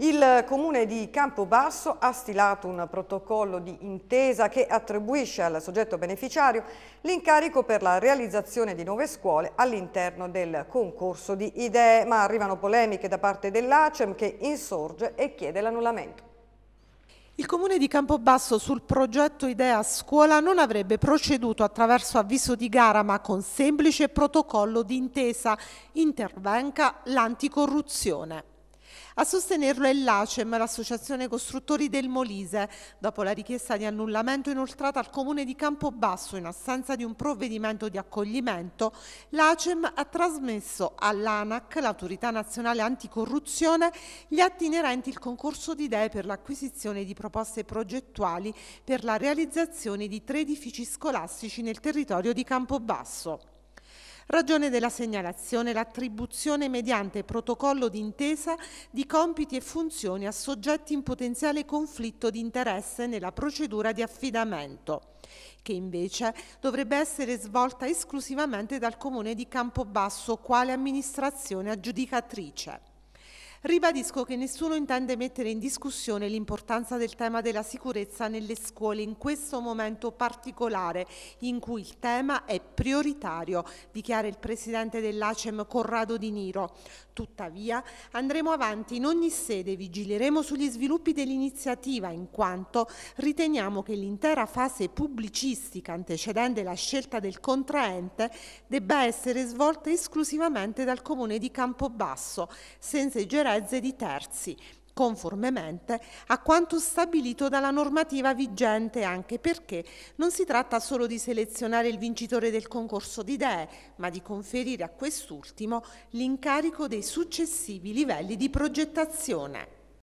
Il comune di Campobasso ha stilato un protocollo di intesa che attribuisce al soggetto beneficiario l'incarico per la realizzazione di nuove scuole all'interno del concorso di idee, ma arrivano polemiche da parte dell'ACEM che insorge e chiede l'annullamento. Il Comune di Campobasso sul progetto Idea Scuola non avrebbe proceduto attraverso avviso di gara ma con semplice protocollo di intesa Intervenca l'anticorruzione. A sostenerlo è l'ACEM, l'Associazione Costruttori del Molise, dopo la richiesta di annullamento inoltrata al Comune di Campobasso in assenza di un provvedimento di accoglimento, l'ACEM ha trasmesso all'ANAC, l'Autorità Nazionale Anticorruzione, gli atti inerenti il concorso di idee per l'acquisizione di proposte progettuali per la realizzazione di tre edifici scolastici nel territorio di Campobasso. Ragione della segnalazione l'attribuzione mediante protocollo d'intesa di compiti e funzioni a soggetti in potenziale conflitto di interesse nella procedura di affidamento che invece dovrebbe essere svolta esclusivamente dal Comune di Campobasso quale amministrazione aggiudicatrice. Ribadisco che nessuno intende mettere in discussione l'importanza del tema della sicurezza nelle scuole in questo momento particolare in cui il tema è prioritario, dichiara il presidente dell'ACEM Corrado Di Niro. Tuttavia andremo avanti in ogni sede, vigileremo sugli sviluppi dell'iniziativa in quanto riteniamo che l'intera fase pubblicistica antecedente la scelta del contraente debba essere svolta esclusivamente dal comune di Campobasso, senza esagerare interezze di terzi, conformemente a quanto stabilito dalla normativa vigente, anche perché non si tratta solo di selezionare il vincitore del concorso di idee, ma di conferire a quest'ultimo l'incarico dei successivi livelli di progettazione.